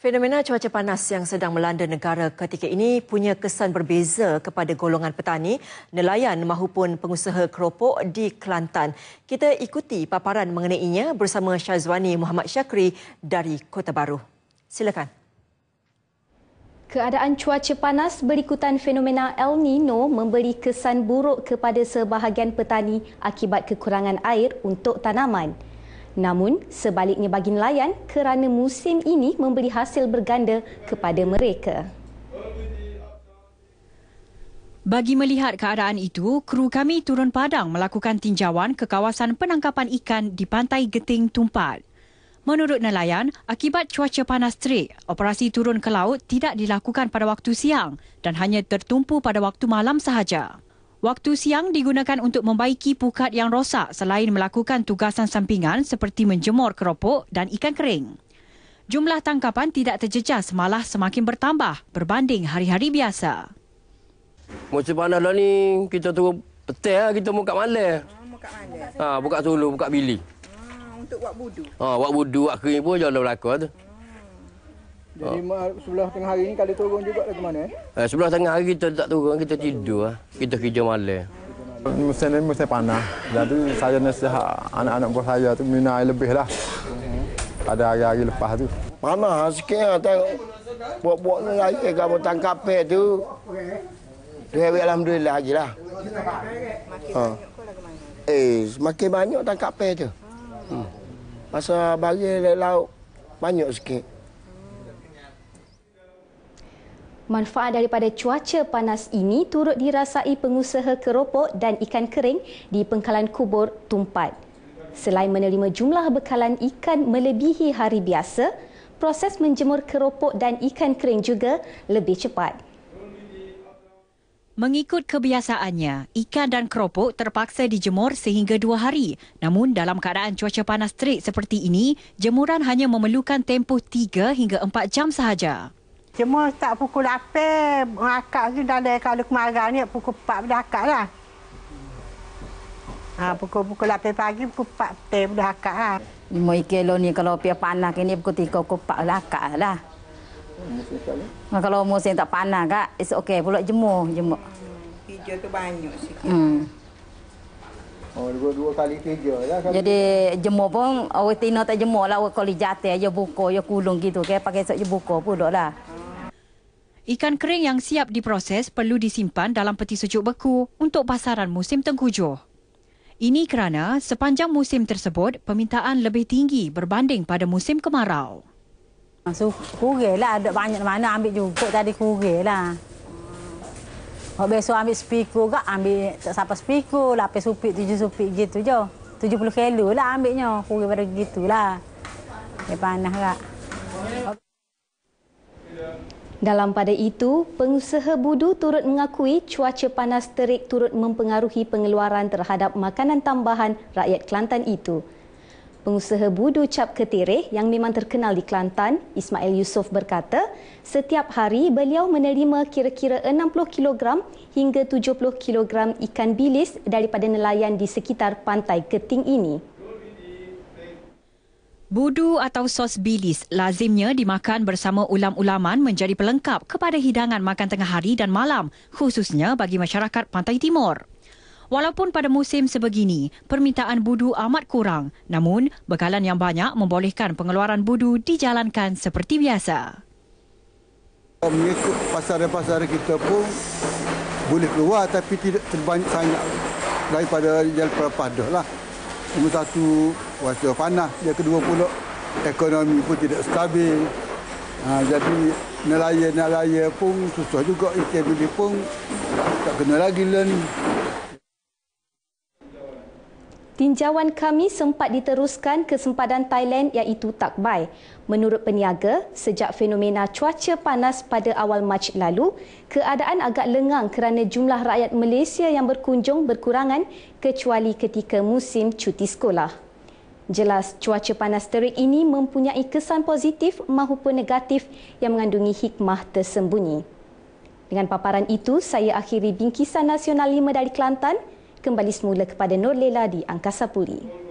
Fenomena cuaca panas yang sedang melanda negara ketika ini punya kesan berbeza kepada golongan petani, nelayan mahupun pengusaha keropok di Kelantan. Kita ikuti paparan mengenainya bersama Syazwani Muhammad Syakri dari Kota Baru. Silakan. Keadaan cuaca panas berikutan fenomena El Nino memberi kesan buruk kepada sebahagian petani akibat kekurangan air untuk tanaman. Namun, sebaliknya bagi nelayan kerana musim ini memberi hasil berganda kepada mereka. Bagi melihat keadaan itu, kru kami turun padang melakukan tinjauan ke kawasan penangkapan ikan di Pantai Geting Tumpat. Menurut nelayan, akibat cuaca panas terik, operasi turun ke laut tidak dilakukan pada waktu siang dan hanya tertumpu pada waktu malam sahaja. Waktu siang digunakan untuk membaiki pukat yang rosak selain melakukan tugasan sampingan seperti menjemur keropok dan ikan kering. Jumlah tangkapan tidak terjejas malah semakin bertambah berbanding hari-hari biasa. Macam mana lah ni kita tunggu petai lah kita muka malam. Ha, buka ah, ah, sulu, buka bili. Ha, untuk buat budu. Ha, buat budu, buat kering pun jalan belakang tu. Jadi oh. sebelah tengah hari ni kali turun juga lah ke mana? Eh? eh sebelah tengah hari kita tak turun, kita tidur lah. Kita kerja malam. Musim ni musim panah. Jadi saya nasihat anak-anak buah saya tu minum air lebih lah. Pada hari-hari lepas tu. Panas lah sikit lah tengok. Buat-buat ni lagi ke eh, kamu tangkap tu. Dia hewek Alhamdulillah lagi lah. Ha. Eh, semakin banyak tangkap tu. Hmm. Masa bagi laut, banyak sikit. Manfaat daripada cuaca panas ini turut dirasai pengusaha keropok dan ikan kering di pengkalan kubur Tumpat. Selain menerima jumlah bekalan ikan melebihi hari biasa, proses menjemur keropok dan ikan kering juga lebih cepat. Mengikut kebiasaannya, ikan dan keropok terpaksa dijemur sehingga dua hari. Namun dalam keadaan cuaca panas terik seperti ini, jemuran hanya memerlukan tempoh tiga hingga empat jam sahaja. Cuma tak pukul 8 akak tu dalam kalau kemarau ni pukul 4 pada akak lah. Ha, pukul pukul 8 pagi pukul 4 petang pada akak lah. Mau ikan ni kalau pihak panas ini pukul 3 pukul 4 pada akak lah. Hmm, ha, nah, kalau musim tak panas kak, it's okay pula jemur. jemur. Hmm, Pijau tu banyak sikit. Hmm. Oh, dua-dua kali kerja lah. Kan? Jadi jemur pun, orang tina tak jemur lah. Orang kali jatuh, ya buka, ya kulung gitu. Kaya pakai sok je ya buka pula lah ikan kering yang siap diproses perlu disimpan dalam peti sejuk beku untuk pasaran musim tengkujuh. Ini kerana sepanjang musim tersebut, permintaan lebih tinggi berbanding pada musim kemarau. Ah, so, lah Ada banyak mana ambil juga tadi lah. Kalau besok ambil sepikul juga, ambil tak sampai sepikul. Lapis supik, tujuh supik gitu je. Tujuh puluh kilo lah ambilnya. Kurik pada gitulah. Dia panas juga. Dalam pada itu, pengusaha budu turut mengakui cuaca panas terik turut mempengaruhi pengeluaran terhadap makanan tambahan rakyat Kelantan itu. Pengusaha budu Cap Ketereh yang memang terkenal di Kelantan, Ismail Yusof berkata, setiap hari beliau menerima kira-kira 60 kg hingga 70 kg ikan bilis daripada nelayan di sekitar pantai Keting ini. Budu atau sos bilis lazimnya dimakan bersama ulam-ulaman menjadi pelengkap kepada hidangan makan tengah hari dan malam, khususnya bagi masyarakat pantai timur. Walaupun pada musim sebegini, permintaan budu amat kurang, namun bekalan yang banyak membolehkan pengeluaran budu dijalankan seperti biasa. Mengikut pasaran-pasaran kita pun boleh keluar tapi tidak terbanyak sangat daripada jalan perpaduh lah nombor satu kuasa panas yang kedua pula ekonomi pun tidak stabil ha, jadi nelayan-nelayan pun susah juga ikan beli pun tak kena lagi lah tinjauan kami sempat diteruskan ke sempadan Thailand iaitu Takbai. Menurut peniaga, sejak fenomena cuaca panas pada awal Mac lalu, keadaan agak lengang kerana jumlah rakyat Malaysia yang berkunjung berkurangan kecuali ketika musim cuti sekolah. Jelas cuaca panas terik ini mempunyai kesan positif mahupun negatif yang mengandungi hikmah tersembunyi. Dengan paparan itu, saya akhiri bingkisan nasional 5 dari Kelantan kembali semula kepada Nur Lela di Angkasa Puri.